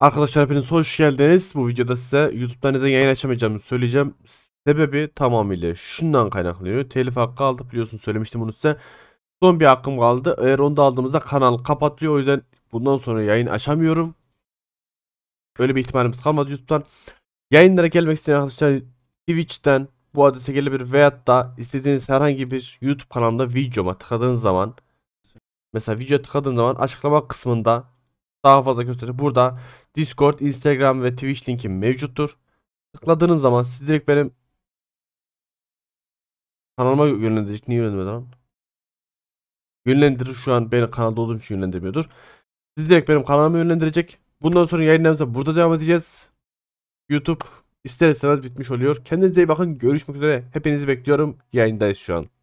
Arkadaşlar hepiniz hoş geldiniz. Bu videoda size YouTube'da neden yayın açamayacağımı söyleyeceğim. Sebebi tamamıyla şundan kaynaklanıyor. Telif hakkı aldı biliyorsun söylemiştim bunu size. Son bir hakkım kaldı. Eğer onu da aldığımızda kanal kapatıyor. O yüzden bundan sonra yayın açamıyorum. Öyle bir ihtimalimiz kalmadı YouTube'dan. Yayınlara gelmek isteyen arkadaşlar Twitch'ten bu adrese gelebilir veyahut da istediğiniz herhangi bir YouTube kanalında videoma tıkladığınız zaman mesela video tıkladığınız zaman açıklama kısmında daha fazla gösterir. Burada Discord, Instagram ve Twitch linkim mevcuttur. Tıkladığınız zaman siz direkt benim kanalıma yönlendirecek. Niye yönlendirmiyor lan? Yönlendirir şu an beni kanalda olduğum için yönlendirmiyordur. Siz direkt benim kanalıma yönlendirecek. Bundan sonra yayınlarımıza burada devam edeceğiz. YouTube ister istemez bitmiş oluyor. Kendinize iyi bakın. Görüşmek üzere. Hepinizi bekliyorum. Yayındayız şu an.